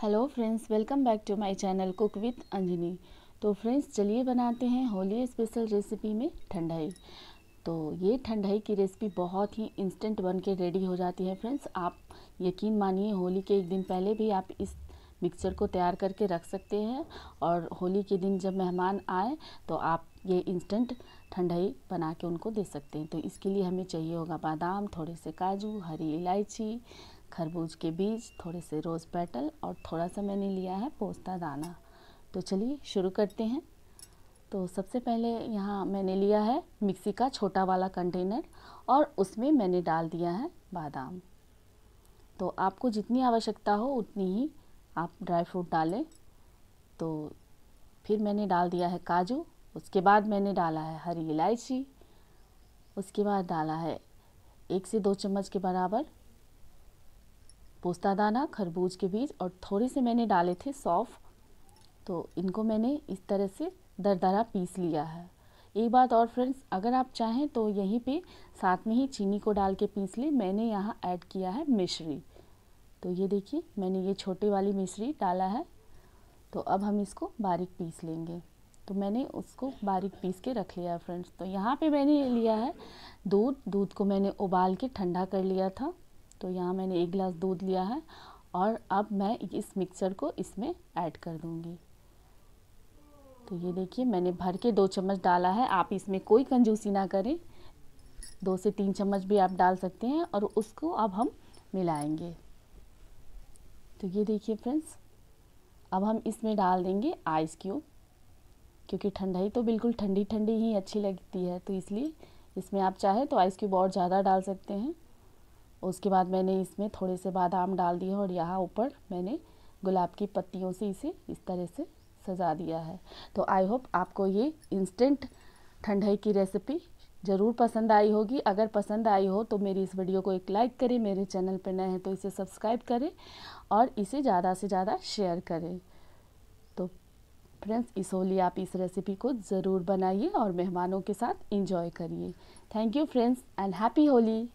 hello friends welcome back to my channel cook with Anjani तो फ्रेंड्स चलिए बनाते हैं होली स्पेशल रेसिपी में ठंडाई तो ये ठंडाई की रेसिपी बहुत ही इंस्टेंट बन के रेडी हो जाती है फ्रेंड्स आप यकीन मानिए होली के एक दिन पहले भी आप इस मिक्सचर को तैयार करके रख सकते हैं और होली के दिन जब मेहमान आए तो आप ये इंस्टेंट ठंडाई बना के उनको दे सकते हैं तो इसके लिए हमें चाहिए होगा बादाम थोड़े से काजू हरी इलायची खरबूज के बीज थोड़े से रोज़ पेटल और थोड़ा सा मैंने लिया है पोस्ता दाना तो चलिए शुरू करते हैं तो सबसे पहले यहाँ मैंने लिया है मिक्सी का छोटा वाला कंटेनर और उसमें मैंने डाल दिया है बादाम तो आपको जितनी आवश्यकता हो उतनी ही आप ड्राई फ्रूट डालें तो फिर मैंने डाल दिया है काजू उसके बाद मैंने डाला है हरी इलायची उसके बाद डाला है एक से दो चम्मच के बराबर पोस्ता दाना खरबूज के बीज और थोड़े से मैंने डाले थे सौफ तो इनको मैंने इस तरह से दरदरा पीस लिया है एक बात और फ्रेंड्स अगर आप चाहें तो यहीं पे साथ में ही चीनी को डाल के पीस लें मैंने यहाँ ऐड किया है मिश्री तो ये देखिए मैंने ये छोटे वाली मिश्री डाला है तो अब हम इसको बारीक पीस लेंगे तो मैंने उसको बारीक पीस के रख लिया है फ्रेंड्स तो यहाँ पे मैंने लिया है दूध दूध को मैंने उबाल के ठंडा कर लिया था तो यहाँ मैंने एक गिलास दूध लिया है और अब मैं इस मिक्सर को इसमें ऐड कर दूँगी तो ये देखिए मैंने भर के दो चम्मच डाला है आप इसमें कोई कंजूसी ना करें दो से तीन चम्मच भी आप डाल सकते हैं और उसको अब हम मिलाएंगे तो ये देखिए फ्रेंड्स अब हम इसमें डाल देंगे आइस क्यूब क्योंकि ठंडाई तो बिल्कुल ठंडी ठंडी ही अच्छी लगती है तो इसलिए इसमें आप चाहे तो आइस क्यूब और ज़्यादा डाल सकते हैं उसके बाद मैंने इसमें थोड़े से बादाम डाल दिए और यहाँ ऊपर मैंने गुलाब की पत्तियों से इसे इस तरह से सजा दिया है तो आई होप आपको ये इंस्टेंट ठंडाई की रेसिपी ज़रूर पसंद आई होगी अगर पसंद आई हो तो मेरी इस वीडियो को एक लाइक करें मेरे चैनल पर नए हैं तो इसे सब्सक्राइब करें और इसे ज़्यादा से ज़्यादा शेयर करें तो फ्रेंड्स इस होली आप इस रेसिपी को ज़रूर बनाइए और मेहमानों के साथ इंजॉय करिए thank you friends and happy Holi